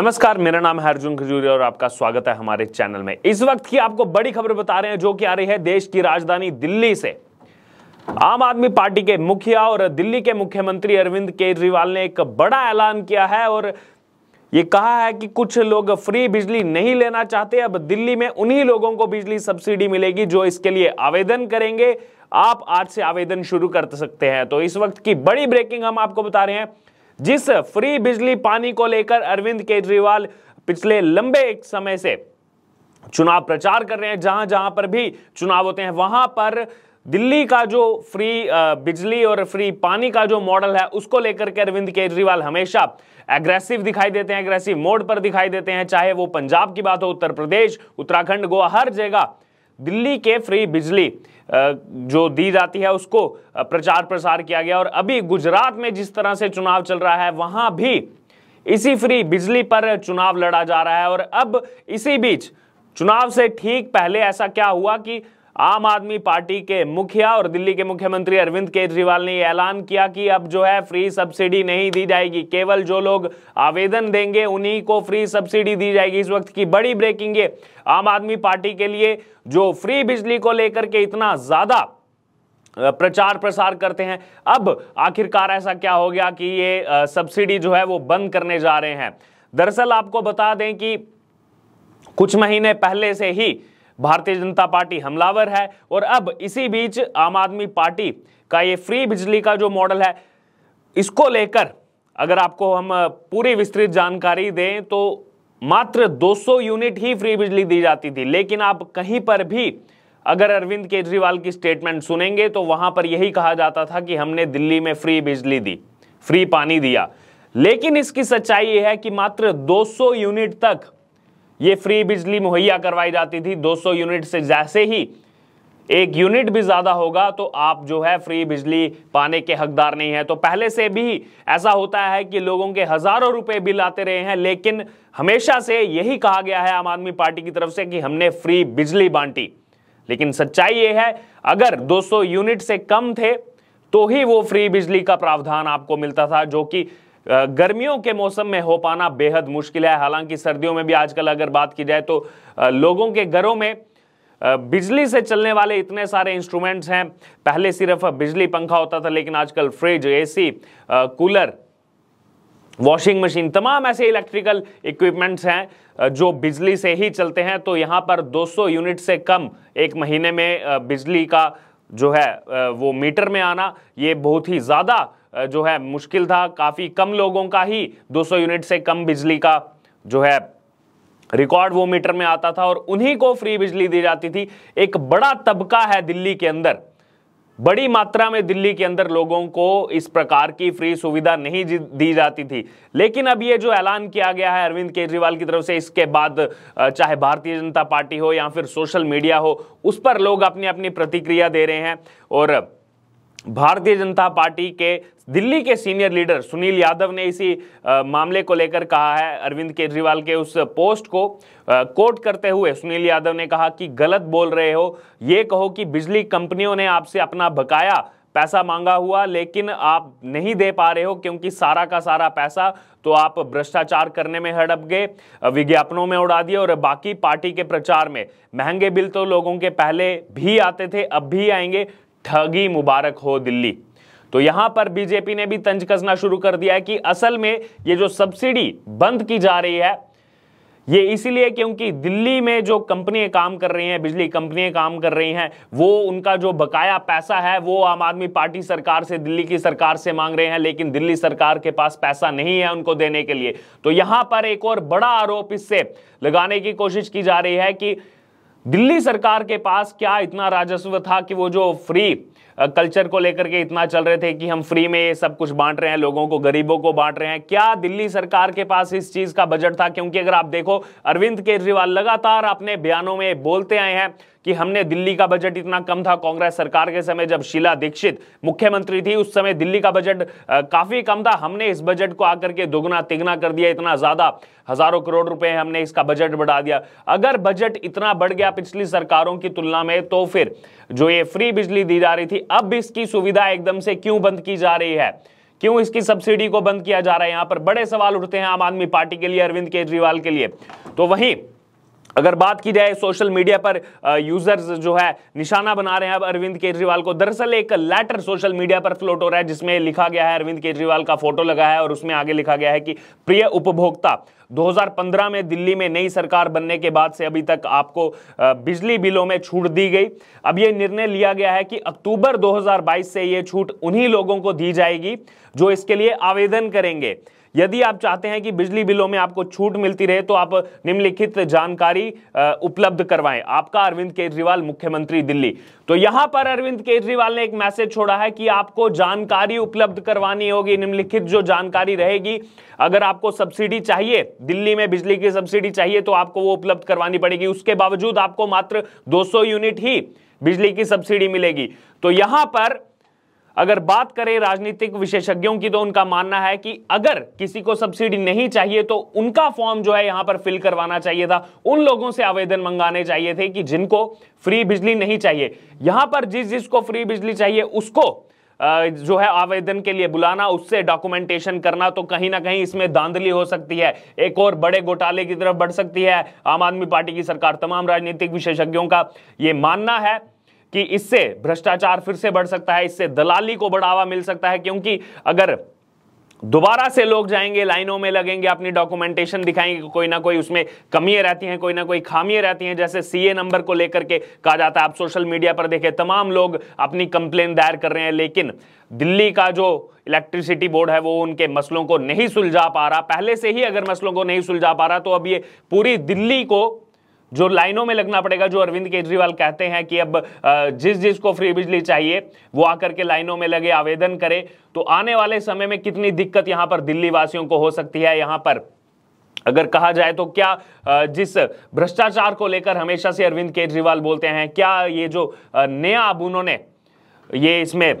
नमस्कार मेरा नाम है अर्जुन खजूरिया और आपका स्वागत है हमारे चैनल में इस वक्त की आपको बड़ी खबर बता रहे हैं जो कि आ रही है देश की राजधानी दिल्ली से आम आदमी पार्टी के मुखिया और दिल्ली के मुख्यमंत्री अरविंद केजरीवाल ने एक बड़ा ऐलान किया है और ये कहा है कि कुछ लोग फ्री बिजली नहीं लेना चाहते अब दिल्ली में उन्ही लोगों को बिजली सब्सिडी मिलेगी जो इसके लिए आवेदन करेंगे आप आज से आवेदन शुरू कर सकते हैं तो इस वक्त की बड़ी ब्रेकिंग हम आपको बता रहे हैं जिस फ्री बिजली पानी को लेकर अरविंद केजरीवाल पिछले लंबे एक समय से चुनाव प्रचार कर रहे हैं जहां जहां पर भी चुनाव होते हैं वहां पर दिल्ली का जो फ्री बिजली और फ्री पानी का जो मॉडल है उसको लेकर के अरविंद केजरीवाल हमेशा एग्रेसिव दिखाई देते हैं एग्रेसिव मोड पर दिखाई देते हैं चाहे वो पंजाब की बात हो उत्तर प्रदेश उत्तराखंड गोवा हर जगह दिल्ली के फ्री बिजली जो दी जाती है उसको प्रचार प्रसार किया गया और अभी गुजरात में जिस तरह से चुनाव चल रहा है वहां भी इसी फ्री बिजली पर चुनाव लड़ा जा रहा है और अब इसी बीच चुनाव से ठीक पहले ऐसा क्या हुआ कि आम आदमी पार्टी के मुखिया और दिल्ली के मुख्यमंत्री अरविंद केजरीवाल ने ऐलान किया कि अब जो है फ्री सब्सिडी नहीं दी जाएगी केवल जो लोग आवेदन देंगे उन्हीं को फ्री सब्सिडी दी जाएगी इस वक्त की बड़ी ब्रेकिंग है आम आदमी पार्टी के लिए जो फ्री बिजली को लेकर के इतना ज्यादा प्रचार प्रसार करते हैं अब आखिरकार ऐसा क्या हो गया कि ये सब्सिडी जो है वो बंद करने जा रहे हैं दरअसल आपको बता दें कि कुछ महीने पहले से ही भारतीय जनता पार्टी हमलावर है और अब इसी बीच आम आदमी पार्टी का ये फ्री बिजली का जो मॉडल है इसको लेकर अगर आपको हम पूरी विस्तृत जानकारी दें तो मात्र 200 यूनिट ही फ्री बिजली दी जाती थी लेकिन आप कहीं पर भी अगर अरविंद केजरीवाल की स्टेटमेंट सुनेंगे तो वहां पर यही कहा जाता था कि हमने दिल्ली में फ्री बिजली दी फ्री पानी दिया लेकिन इसकी सच्चाई यह है कि मात्र 200 यूनिट तक ये फ्री बिजली मुहैया करवाई जाती थी 200 यूनिट से जैसे ही एक यूनिट भी ज़्यादा होगा तो आप जो है फ्री बिजली पाने के हकदार नहीं है तो पहले से भी ऐसा होता है कि लोगों के हज़ारों रुपए बिल आते रहे हैं लेकिन हमेशा से यही कहा गया है आम आदमी पार्टी की तरफ से कि हमने फ्री बिजली बांटी लेकिन सच्चाई ये है अगर 200 यूनिट से कम थे तो ही वो फ्री बिजली का प्रावधान आपको मिलता था जो कि गर्मियों के मौसम में हो पाना बेहद मुश्किल है हालांकि सर्दियों में भी आजकल अगर बात की जाए तो लोगों के घरों में बिजली से चलने वाले इतने सारे इंस्ट्रूमेंट्स हैं पहले सिर्फ बिजली पंखा होता था लेकिन आजकल fridge AC cooler washing machine तमाम ऐसे इलेक्ट्रिकल इक्विपमेंट्स हैं जो बिजली से ही चलते हैं तो यहाँ पर 200 यूनिट से कम एक महीने में बिजली का जो है वो मीटर में आना ये बहुत ही ज़्यादा जो है मुश्किल था काफ़ी कम लोगों का ही 200 यूनिट से कम बिजली का जो है रिकॉर्ड वो मीटर में आता था और उन्हीं को फ्री बिजली दी जाती थी एक बड़ा तबका है दिल्ली के अंदर बड़ी मात्रा में दिल्ली के अंदर लोगों को इस प्रकार की फ्री सुविधा नहीं दी जाती थी लेकिन अब ये जो ऐलान किया गया है अरविंद केजरीवाल की तरफ से इसके बाद चाहे भारतीय जनता पार्टी हो या फिर सोशल मीडिया हो उस पर लोग अपनी अपनी प्रतिक्रिया दे रहे हैं और भारतीय जनता पार्टी के दिल्ली के सीनियर लीडर सुनील यादव ने इसी आ, मामले को लेकर कहा है अरविंद केजरीवाल के उस पोस्ट को आ, कोट करते हुए सुनील यादव ने कहा कि गलत बोल रहे हो ये कहो कि बिजली कंपनियों ने आपसे अपना बकाया पैसा मांगा हुआ लेकिन आप नहीं दे पा रहे हो क्योंकि सारा का सारा पैसा तो आप भ्रष्टाचार करने में हड़प गए विज्ञापनों में उड़ा दिए और बाकी पार्टी के प्रचार में महंगे बिल तो लोगों के पहले भी आते थे अब भी आएंगे ठगी मुबारक हो दिल्ली तो यहां पर बीजेपी ने भी तंज कसना शुरू कर दिया है कि असल में ये जो सब्सिडी बंद की जा रही है ये इसीलिए क्योंकि दिल्ली में जो कंपनियां काम कर रही हैं बिजली कंपनियां काम कर रही हैं वो उनका जो बकाया पैसा है वो आम आदमी पार्टी सरकार से दिल्ली की सरकार से मांग रहे हैं लेकिन दिल्ली सरकार के पास पैसा नहीं है उनको देने के लिए तो यहां पर एक और बड़ा आरोप इससे लगाने की कोशिश की जा रही है कि दिल्ली सरकार के पास क्या इतना राजस्व था कि वो जो फ्री कल्चर को लेकर के इतना चल रहे थे कि हम फ्री में ये सब कुछ बांट रहे हैं लोगों को गरीबों को बांट रहे हैं क्या दिल्ली सरकार के पास इस चीज का बजट था क्योंकि अगर आप देखो अरविंद केजरीवाल लगातार अपने बयानों में बोलते आए हैं कि हमने दिल्ली का बजट इतना कम था कांग्रेस सरकार के समय जब शीला दीक्षित मुख्यमंत्री थी उस समय दिल्ली का बजट काफी कम था हमने इस बजट को आकर के दोगुना तिगुना कर दिया इतना ज्यादा हजारों करोड़ रुपए हमने इसका बजट बढ़ा दिया अगर बजट इतना बढ़ गया पिछली सरकारों की तुलना में तो फिर जो ये फ्री बिजली दी जा रही थी अब इसकी सुविधा एकदम से क्यों बंद की जा रही है क्यों इसकी सब्सिडी को बंद किया जा रहा है यहां पर बड़े सवाल उठते हैं आम आदमी पार्टी के लिए अरविंद केजरीवाल के लिए तो वहीं अगर बात की जाए सोशल मीडिया पर यूजर्स जो है निशाना बना रहे हैं अब अरविंद केजरीवाल को दरअसल एक लेटर सोशल मीडिया पर फ्लोट हो रहा है जिसमें लिखा गया है अरविंद केजरीवाल का फोटो लगा है और उसमें आगे लिखा गया है कि प्रिय उपभोक्ता 2015 में दिल्ली में नई सरकार बनने के बाद से अभी तक आपको बिजली बिलों में छूट दी गई अब ये निर्णय लिया गया है कि अक्टूबर 2022 से यह छूट उन्हीं लोगों को दी जाएगी जो इसके लिए आवेदन करेंगे यदि आप चाहते हैं कि बिजली बिलों में आपको छूट मिलती रहे तो आप निम्नलिखित जानकारी उपलब्ध करवाएं आपका अरविंद केजरीवाल मुख्यमंत्री दिल्ली तो यहां पर अरविंद केजरीवाल ने एक मैसेज छोड़ा है कि आपको जानकारी उपलब्ध करवानी होगी निम्नलिखित जो जानकारी रहेगी अगर आपको सब्सिडी चाहिए दिल्ली में बिजली की सब्सिडी चाहिए तो आपको वो उपलब्ध करवानी पड़ेगी उसके बावजूद आपको मात्र दो यूनिट ही बिजली की सब्सिडी मिलेगी तो यहां पर अगर बात करें राजनीतिक विशेषज्ञों की तो उनका मानना है कि अगर किसी को सब्सिडी नहीं चाहिए तो उनका फॉर्म जो है यहां पर फिल करवाना चाहिए था उन लोगों से आवेदन मंगाने चाहिए थे कि जिनको फ्री बिजली नहीं चाहिए यहां पर जिस जिसको फ्री बिजली चाहिए उसको जो है आवेदन के लिए बुलाना उससे डॉक्यूमेंटेशन करना तो कहीं ना कहीं इसमें धांधली हो सकती है एक और बड़े घोटाले की तरफ बढ़ सकती है आम आदमी पार्टी की सरकार तमाम राजनीतिक विशेषज्ञों का ये मानना है कि इससे भ्रष्टाचार फिर से बढ़ सकता है इससे दलाली को बढ़ावा मिल सकता है क्योंकि अगर दोबारा से लोग जाएंगे लाइनों में लगेंगे अपनी डॉक्यूमेंटेशन दिखाएंगे कोई ना कोई उसमें कमियां रहती हैं कोई ना कोई खामियां रहती हैं जैसे सीए नंबर को लेकर के कहा जाता है आप सोशल मीडिया पर देखें तमाम लोग अपनी कंप्लेन दायर कर रहे हैं लेकिन दिल्ली का जो इलेक्ट्रिसिटी बोर्ड है वो उनके मसलों को नहीं सुलझा पा रहा पहले से ही अगर मसलों को नहीं सुलझा पा रहा तो अब ये पूरी दिल्ली को जो लाइनों में लगना पड़ेगा जो अरविंद केजरीवाल कहते हैं कि अब जिस जिस को फ्री बिजली चाहिए वो आकर के लाइनों में लगे आवेदन करे तो आने वाले समय में कितनी दिक्कत यहां पर दिल्ली वासियों को हो सकती है यहां पर अगर कहा जाए तो क्या जिस भ्रष्टाचार को लेकर हमेशा से अरविंद केजरीवाल बोलते हैं क्या ये जो नया अब उन्होंने ये इसमें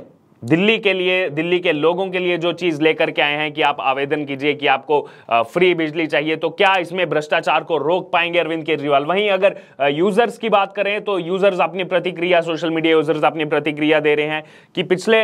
दिल्ली के लिए दिल्ली के लोगों के लिए जो चीज़ लेकर के आए हैं कि आप आवेदन कीजिए कि आपको फ्री बिजली चाहिए तो क्या इसमें भ्रष्टाचार को रोक पाएंगे अरविंद केजरीवाल वहीं अगर यूज़र्स की बात करें तो यूज़र्स अपनी प्रतिक्रिया सोशल मीडिया यूज़र्स अपनी प्रतिक्रिया दे रहे हैं कि पिछले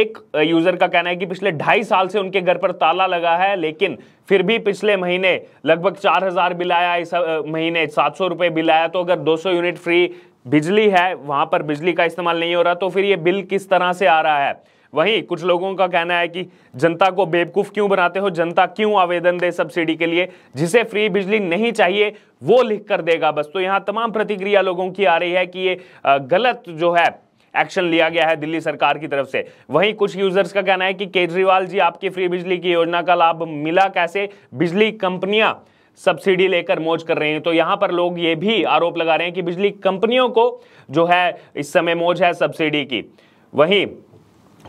एक यूज़र का कहना है कि पिछले ढाई साल से उनके घर पर ताला लगा है लेकिन फिर भी पिछले महीने लगभग चार हज़ार बिल आया इस महीने सात सौ रुपये बिल आया तो अगर दो सौ यूनिट फ्री बिजली है वहां पर बिजली का इस्तेमाल नहीं हो रहा तो फिर ये बिल किस तरह से आ रहा है वहीं कुछ लोगों का कहना है कि जनता को बेवकूफ़ क्यों बनाते हो जनता क्यों आवेदन दे सब्सिडी के लिए जिसे फ्री बिजली नहीं चाहिए वो लिख कर देगा बस तो यहां तमाम प्रतिक्रिया लोगों की आ रही है कि ये गलत जो है एक्शन लिया गया है दिल्ली सरकार की तरफ से वहीं कुछ यूजर्स का कहना है कि केजरीवाल जी आपकी फ्री बिजली की योजना का लाभ मिला कैसे बिजली कंपनियां सब्सिडी लेकर मौज कर रहे हैं तो यहां पर लोग ये भी आरोप लगा रहे हैं कि बिजली कंपनियों को जो है इस समय मौज है सब्सिडी की वहीं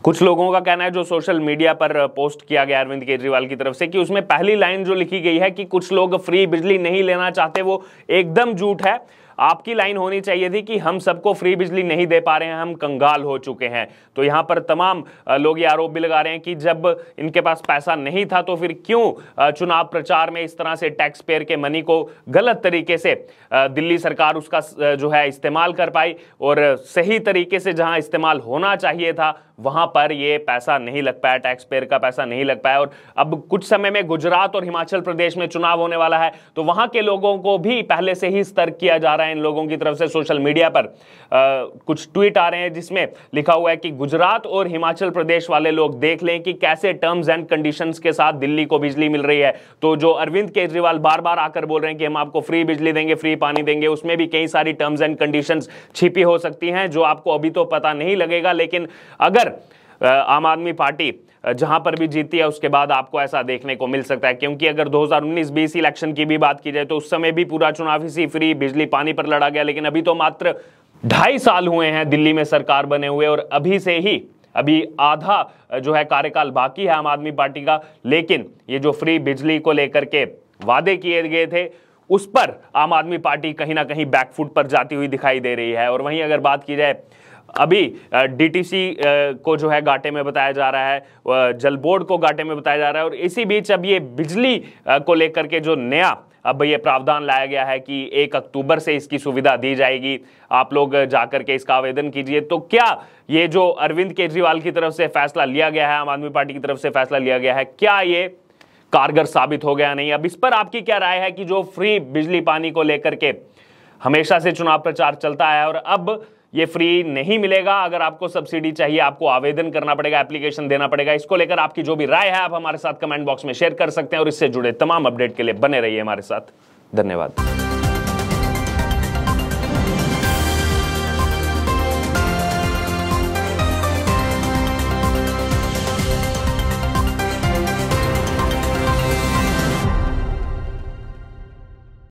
कुछ लोगों का कहना है जो सोशल मीडिया पर पोस्ट किया गया अरविंद केजरीवाल की तरफ से कि उसमें पहली लाइन जो लिखी गई है कि कुछ लोग फ्री बिजली नहीं लेना चाहते वो एकदम झूठ है आपकी लाइन होनी चाहिए थी कि हम सबको फ्री बिजली नहीं दे पा रहे हैं हम कंगाल हो चुके हैं तो यहां पर तमाम लोग ये आरोप भी लगा रहे हैं कि जब इनके पास पैसा नहीं था तो फिर क्यों चुनाव प्रचार में इस तरह से टैक्स पेयर के मनी को गलत तरीके से दिल्ली सरकार उसका जो है इस्तेमाल कर पाई और सही तरीके से जहाँ इस्तेमाल होना चाहिए था वहां पर ये पैसा नहीं लग पाया टैक्स पेयर का पैसा नहीं लग पाया और अब कुछ समय में गुजरात और हिमाचल प्रदेश में चुनाव होने वाला है तो वहाँ के लोगों को भी पहले से ही स्तर किया जा रहा है इन लोगों की तरफ से सोशल मीडिया पर आ, कुछ ट्वीट आ रहे हैं जिसमें लिखा हुआ है कि गुजरात और हिमाचल प्रदेश वाले लोग देख लें कि कैसे टर्म्स एंड कंडीशंस के साथ दिल्ली को बिजली मिल रही है तो जो अरविंद केजरीवाल बार बार आकर बोल रहे हैं कि हम आपको फ्री बिजली देंगे फ्री पानी देंगे उसमें भी कई सारी टर्म्स एंड कंडीशन छिपी हो सकती हैं जो आपको अभी तो पता नहीं लगेगा लेकिन अगर आम आदमी पार्टी जहां पर भी जीती है उसके बाद आपको ऐसा देखने को मिल सकता है क्योंकि अगर 2019-20 इलेक्शन की भी बात की जाए तो उस समय भी पूरा चुनाव इसी फ्री बिजली पानी पर लड़ा गया लेकिन अभी तो मात्र ढाई साल हुए हैं दिल्ली में सरकार बने हुए और अभी से ही अभी आधा जो है कार्यकाल बाकी है आम आदमी पार्टी का लेकिन ये जो फ्री बिजली को लेकर के वादे किए गए थे उस पर आम आदमी पार्टी कहीं ना कहीं बैकफुट पर जाती हुई दिखाई दे रही है और वहीं अगर बात की जाए अभी डीटीसी को जो है घाटे में बताया जा रहा है जल बोर्ड को घाटे में बताया जा रहा है और इसी बीच अब ये बिजली को लेकर के जो नया अब ये प्रावधान लाया गया है कि एक अक्टूबर से इसकी सुविधा दी जाएगी आप लोग जाकर के इसका आवेदन कीजिए तो क्या ये जो अरविंद केजरीवाल की तरफ से फैसला लिया गया है आम आदमी पार्टी की तरफ से फैसला लिया गया है क्या ये कारगर साबित हो गया नहीं अब इस पर आपकी क्या राय है कि जो फ्री बिजली पानी को लेकर के हमेशा से चुनाव प्रचार चलता है और अब ये फ्री नहीं मिलेगा अगर आपको सब्सिडी चाहिए आपको आवेदन करना पड़ेगा एप्लीकेशन देना पड़ेगा इसको लेकर आपकी जो भी राय है आप हमारे साथ कमेंट बॉक्स में शेयर कर सकते हैं और इससे जुड़े तमाम अपडेट के लिए बने रहिए हमारे साथ धन्यवाद